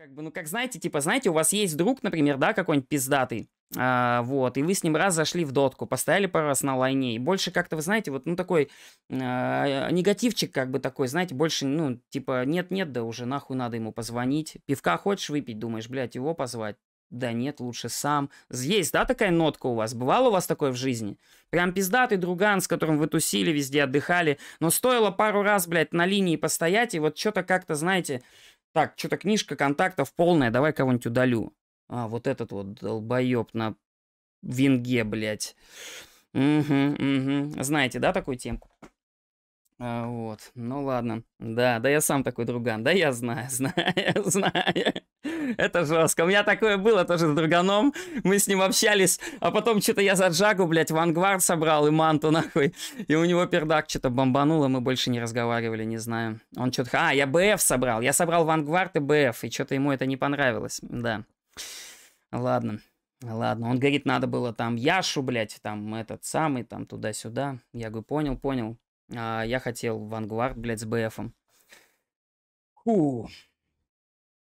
Как бы, ну, как знаете, типа, знаете, у вас есть друг, например, да, какой-нибудь пиздатый, а, вот, и вы с ним раз зашли в дотку, постояли пару раз на лайне, и больше как-то, вы знаете, вот, ну, такой а, негативчик, как бы такой, знаете, больше, ну, типа, нет-нет, да уже нахуй надо ему позвонить, пивка хочешь выпить, думаешь, блядь, его позвать, да нет, лучше сам. Есть, да, такая нотка у вас? Бывало у вас такое в жизни? Прям пиздатый друган, с которым вы тусили, везде отдыхали. Но стоило пару раз, блядь, на линии постоять, и вот что-то как-то, знаете, так, что-то книжка контактов полная, давай кого-нибудь удалю. А, вот этот вот долбоеб на винге, блядь. Угу, угу. Знаете, да, такую темку? А, вот, ну ладно. Да, да я сам такой друган. Да я знаю, знаю, знаю. Это жестко. У меня такое было тоже с друганом. Мы с ним общались, а потом что-то я за Джагу, блядь, Вангвард собрал и манту нахуй. И у него пердак что-то бомбануло, мы больше не разговаривали, не знаю. Он что-то... А, я БФ собрал. Я собрал Вангвард и БФ, и что-то ему это не понравилось. Да. Ладно. Ладно, он говорит, надо было там Яшу, блядь, там этот самый, там туда-сюда. Я говорю, понял, понял. А я хотел Vanguard, блядь, с БФом. Фу.